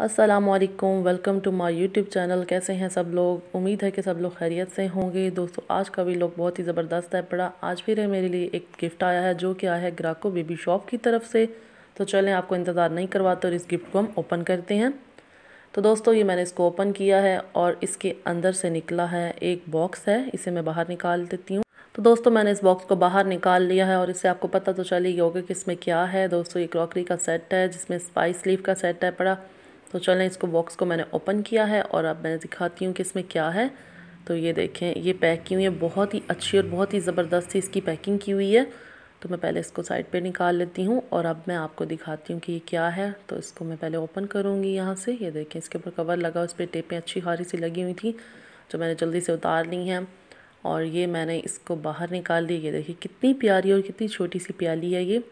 असलकम welcome to my YouTube channel कैसे हैं सब लोग उम्मीद है कि सब लोग खैरियत से होंगे दोस्तों आज का भी लोग बहुत ही ज़बरदस्त है बड़ा आज फिर है मेरे लिए एक गिफ्ट आया है जो कि आया है ग्राको बेबी शॉप की तरफ से तो चलें आपको इंतज़ार नहीं करवाते और इस गिफ्ट को हम ओपन करते हैं तो दोस्तों ये मैंने इसको ओपन किया है और इसके अंदर से निकला है एक बॉक्स है इसे मैं बाहर निकाल देती हूँ तो दोस्तों मैंने इस बॉक्स को बाहर निकाल लिया है और इससे आपको पता तो चलेगी होगा कि इसमें क्या है दोस्तों ये क्रॉकरी का सेट है जिसमें स्पाइस लीफ का सेट है पड़ा तो चलें इसको बॉक्स को मैंने ओपन किया है और अब मैं दिखाती हूँ कि इसमें क्या है तो ये देखें ये पैक की हुई है बहुत ही अच्छी और बहुत ही ज़बरदस्त इसकी पैकिंग की हुई है तो मैं पहले इसको साइड पे निकाल लेती हूँ और अब मैं आपको दिखाती हूँ कि ये क्या है तो इसको मैं पहले ओपन करूँगी यहाँ से ये देखें इसके ऊपर कवर लगा उस पर टेपें अच्छी हारी सी लगी हुई थी जो मैंने जल्दी से उतार ली हैं और ये मैंने इसको बाहर निकाल ली ये देखिए कितनी प्यारी और कितनी छोटी सी प्याली है ये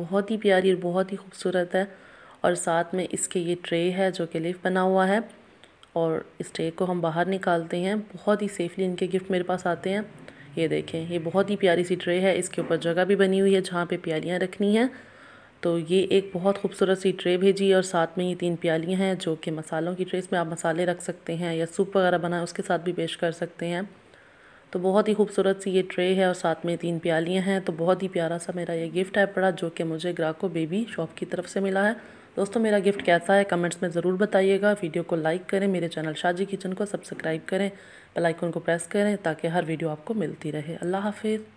बहुत ही प्यारी और बहुत ही खूबसूरत है और साथ में इसके ये ट्रे है जो कि लिफ्ट बना हुआ है और इस ट्रे को हम बाहर निकालते हैं बहुत ही सेफली इनके गिफ्ट मेरे पास आते हैं ये देखें ये बहुत ही प्यारी सी ट्रे है इसके ऊपर जगह भी बनी हुई है जहाँ पे प्यालियाँ रखनी हैं तो ये एक बहुत खूबसूरत सी ट्रे भेजी और साथ में ये तीन प्यालियाँ हैं जो कि मसालों की ट्रे इसमें आप मसाले रख सकते हैं या सूप वगैरह बनाए उसके साथ भी पेश कर सकते हैं तो बहुत ही खूबसूरत सी ये ट्रे है और साथ में तीन प्यालियाँ हैं तो बहुत ही प्यारा सा मेरा ये गिफ्ट है पड़ा जो कि मुझे ग्राको बेबी शॉप की तरफ से मिला है दोस्तों मेरा गिफ्ट कैसा है कमेंट्स में ज़रूर बताइएगा वीडियो को लाइक करें मेरे चैनल शाजी किचन को सब्सक्राइब करें बेल आइकन को प्रेस करें ताकि हर वीडियो आपको मिलती रहे अल्लाह हाफिज़